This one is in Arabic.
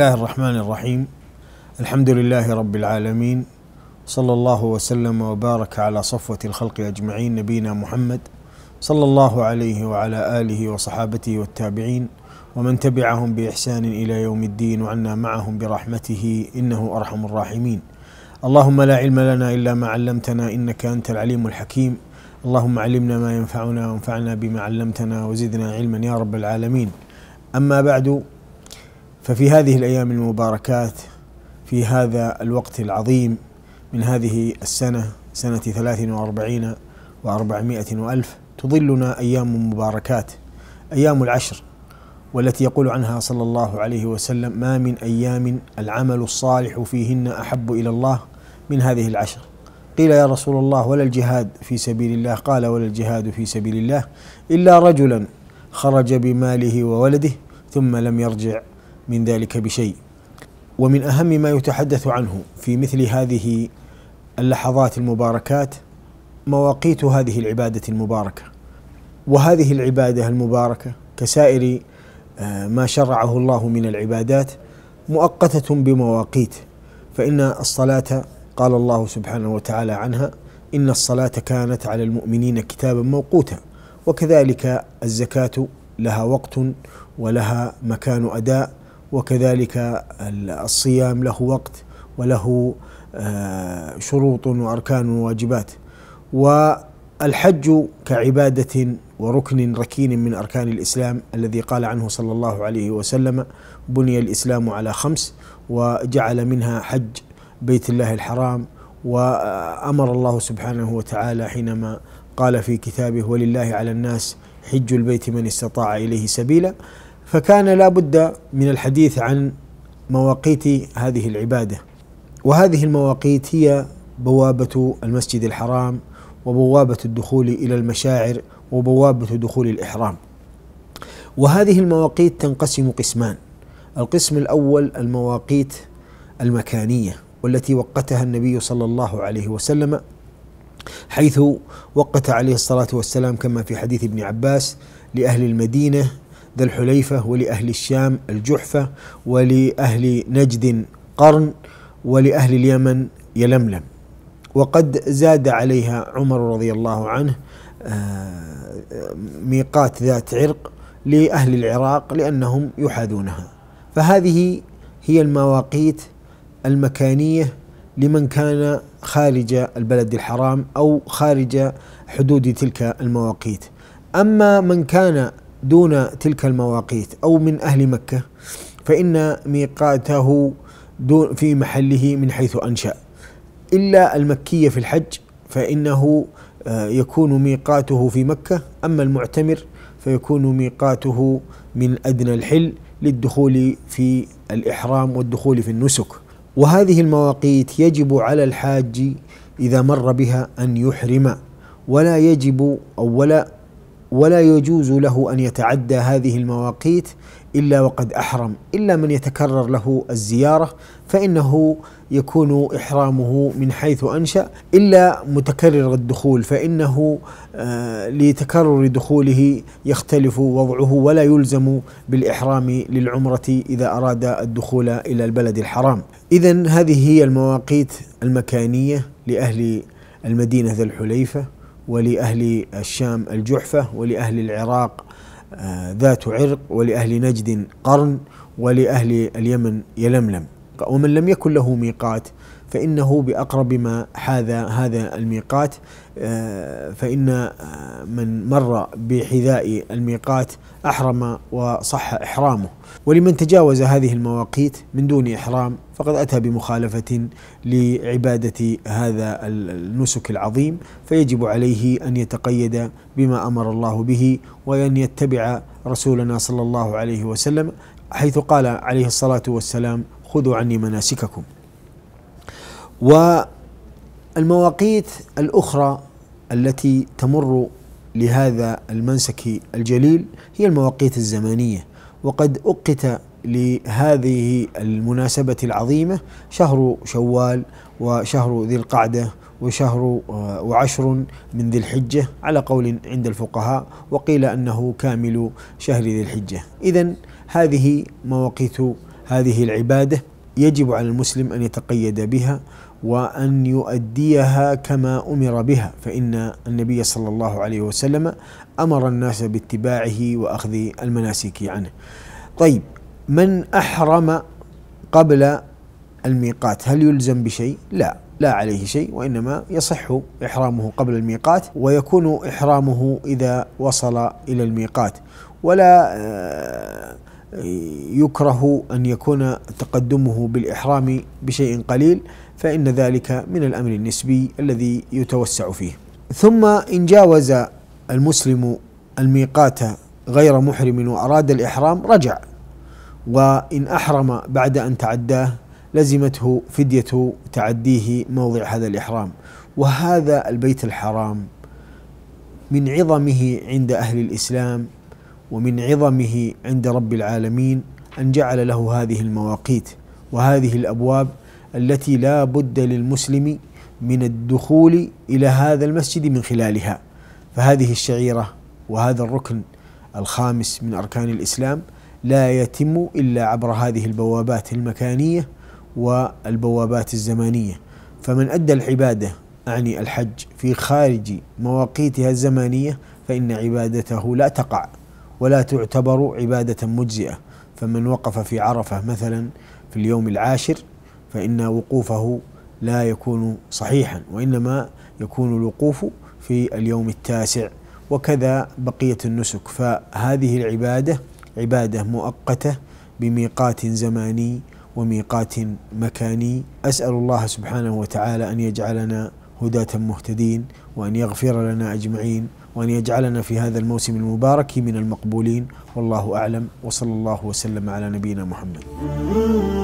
الله الرحمن الرحيم الحمد لله رب العالمين صلى الله وسلم وبارك على صفوة الخلق أجمعين نبينا محمد صلى الله عليه وعلى آله وصحابته والتابعين ومن تبعهم بإحسان إلى يوم الدين وعنا معهم برحمته إنه أرحم الراحمين اللهم لا علم لنا إلا ما علمتنا إنك أنت العليم الحكيم اللهم علمنا ما ينفعنا وانفعنا بما علمتنا وزدنا علما يا رب العالمين أما بعد ففي هذه الايام المباركات في هذا الوقت العظيم من هذه السنه سنه 43 و400 وألف تظلنا أيام مباركات أيام العشر والتي يقول عنها صلى الله عليه وسلم ما من أيام العمل الصالح فيهن أحب إلى الله من هذه العشر قيل يا رسول الله ولا الجهاد في سبيل الله قال ولا الجهاد في سبيل الله إلا رجلا خرج بماله وولده ثم لم يرجع من ذلك بشيء ومن اهم ما يتحدث عنه في مثل هذه اللحظات المباركات مواقيت هذه العباده المباركه وهذه العباده المباركه كسائر آه، ما شرعه الله من العبادات مؤقته بمواقيت فان الصلاه قال الله سبحانه وتعالى عنها ان الصلاه كانت على المؤمنين كتابا موقوتا وكذلك الزكاه لها وقت ولها مكان اداء وكذلك الصيام له وقت وله آه، شروط واركان وواجبات والحج كعباده وركن ركين من اركان الاسلام الذي قال عنه صلى الله عليه وسلم بني الاسلام على خمس وجعل منها حج بيت الله الحرام وامر الله سبحانه وتعالى حينما قال في كتابه ولله على الناس حج البيت من استطاع اليه سبيلا فكان لا بد من الحديث عن مواقيت هذه العباده وهذه المواقيت هي بوابه المسجد الحرام وبوابه الدخول الى المشاعر وبوابه دخول الاحرام وهذه المواقيت تنقسم قسمان القسم الاول المواقيت المكانيه والتي وقتها النبي صلى الله عليه وسلم حيث وقت عليه الصلاه والسلام كما في حديث ابن عباس لاهل المدينه ذا الحليفة ولأهل الشام الجحفة ولأهل نجد قرن ولأهل اليمن يلملم وقد زاد عليها عمر رضي الله عنه آه، ميقات ذات عرق لأهل العراق لأنهم يحاذونها فهذه هي المواقيت المكانية لمن كان خارج البلد الحرام أو خارج حدود تلك المواقيت أما من كان دون تلك المواقيت أو من أهل مكة فإن ميقاته دون في محله من حيث أنشأ إلا المكية في الحج فإنه آه، يكون ميقاته في مكة أما المعتمر فيكون ميقاته من أدنى الحل للدخول في الإحرام والدخول في النسك وهذه المواقيت يجب على الحاج إذا مر بها أن يحرم ولا يجب أو ولا ولا يجوز له ان يتعدى هذه المواقيت الا وقد احرم الا من يتكرر له الزياره فانه يكون احرامه من حيث انشا الا متكرر الدخول فانه آه، لتكرر دخوله يختلف وضعه ولا يلزم بالاحرام للعمره اذا اراد الدخول الى البلد الحرام اذا هذه هي المواقيت المكانيه لاهل المدينه ذي الحليفه ولأهل الشام الجحفة ولأهل العراق آه، ذات عرق ولأهل نجد قرن ولأهل اليمن يلملم ومن لم يكن له ميقات فإنه بأقرب ما حاذا هذا الميقات آه، فإن آه، من مر بحذاء الميقات أحرم وصح إحرامه ولمن تجاوز هذه المواقيت من دون إحرام فقد أتى بمخالفة لعبادة هذا النسك العظيم فيجب عليه أن يتقيد بما أمر الله به وأن يتبع رسولنا صلى الله عليه وسلم حيث قال عليه الصلاة والسلام خذوا عني مناسككم والمواقيت الأخرى التي تمر لهذا المنسك الجليل هي المواقيت الزمانية وقد أقت لهذه المناسبة العظيمة شهر شوال وشهر ذي القعدة وشهر آه، وعشر من ذي الحجة على قول عند الفقهاء وقيل أنه كامل شهر ذي الحجة إذا هذه مواقيت هذه العبادة يجب على المسلم أن يتقيد بها وأن يؤديها كما أمر بها فإن النبي صلى الله عليه وسلم أمر الناس باتباعه وأخذ المناسك عنه طيب من أحرم قبل الميقات هل يلزم بشيء؟ لا لا عليه شيء وإنما يصح إحرامه قبل الميقات ويكون إحرامه إذا وصل إلى الميقات ولا آه، يكره أن يكون تقدمه بالإحرام بشيء قليل فإن ذلك من الأمر النسبي الذي يتوسع فيه ثم إن جاوز المسلم الميقات غير محرم وأراد الإحرام رجع وإن أحرم بعد أن تعداه لزمته فدية تعديه موضع هذا الإحرام وهذا البيت الحرام من عظمه عند أهل الإسلام ومن عظمه عند رب العالمين أن جعل له هذه المواقيت وهذه الأبواب التي لا بد للمسلم من الدخول الى هذا المسجد من خلالها فهذه الشعيره وهذا الركن الخامس من اركان الاسلام لا يتم الا عبر هذه البوابات المكانيه والبوابات الزمانيه فمن ادى العباده اعني الحج في خارج مواقيتها الزمانيه فان عبادته لا تقع ولا تعتبر عباده مجزئه فمن وقف في عرفه مثلا في اليوم العاشر فإن وقوفه لا يكون صحيحا وإنما يكون الوقوف في اليوم التاسع وكذا بقية النسك فهذه العبادة عبادة مؤقتة بميقات زماني وميقات مكاني أسأل الله سبحانه وتعالى أن يجعلنا هداة مهتدين وأن يغفر لنا أجمعين وأن يجعلنا في هذا الموسم المبارك من المقبولين والله أعلم وصلى الله وسلم على نبينا محمد